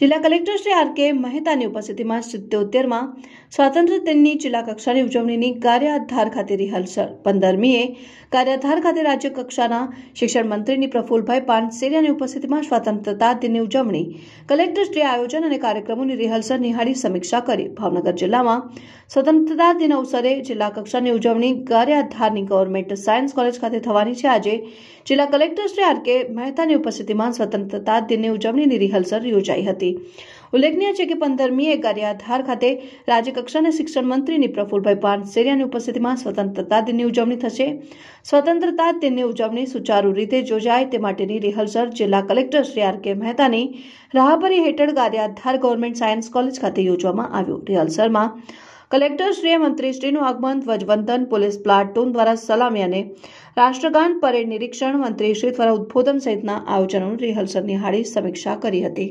જિલ્લા collector Shri R K મહેતાની ઉપસ્થિતિમાં સિત્યોતેરમાં સ્વાતંત્ર્ય દિનની જિલ્લા કક્ષાની ઉજવણીની કાર્યાધાર ખાતે રિહર્સલ પંદરમીએ કાર્યાધાર ખાતે રાજ્ય કક્ષાના શિક્ષણ મંત્રીની પ્રફુલભાઈ પાનસેરિયાની ઉપસ્થિતિમાં સ્વતંત્રતા દિનની ઉજવણી કલેક્ટર કલેક્ટરશ્રીએ આયોજન અને કાર્યક્રમોની રિહર્સલ નિહાળી સમીક્ષા કરી ભાવનગર જિલ્લામાં સ્વતંત્રતા દિન અવસરે જિલ્લા કક્ષાની ઉજવણી ગારિયાધારની ગવર્મેન્ટ સાયન્સ કોલેજ ખાતે થવાની છે આજે જિલ્લા કલેક્ટર શ્રી આર કે મહેતાની ઉપસ્થિતિમાં સ્વતંત્રતા દિનની ઉજવણીની રિહર્સલ યોજાઈ હતી ઉલ્લેખનીય છે કે પંદરમીએ ગારિયાધાર ખાતે રાજ્યકક્ષાના શિક્ષણ મંત્રીની પ્રફુલભાઈ પાનસેરિયાની ઉપસ્થિતિમાં સ્વતંત્રતા દિનની ઉજવણી થશે સ્વતંત્રતા દિનની ઉજવણી સુચારુ રીતે યોજાય તે માટેની રિહર્સલ જિલ્લા કલેક્ટર શ્રી આર કે મહેતાની રાહબરી હેઠળ ગારિયાધાર ગવર્મેન્ટ સાયન્સ કોલેજ ખાતે યોજવામાં આવ્યું રિહર્સલમાં કલેક્ટરશ્રીએ મંત્રીશ્રીનું આગમન ધ્વજવંદન પોલીસ પ્લાટૂન દ્વારા સલામી અને રાષ્ટ્રગાન પરેડ નિરીક્ષણ મંત્રીશ્રી દ્વારા ઉદબોધન સહિતના આયોજનોનું રિહર્સલ નિહાળી સમીક્ષા કરી હતી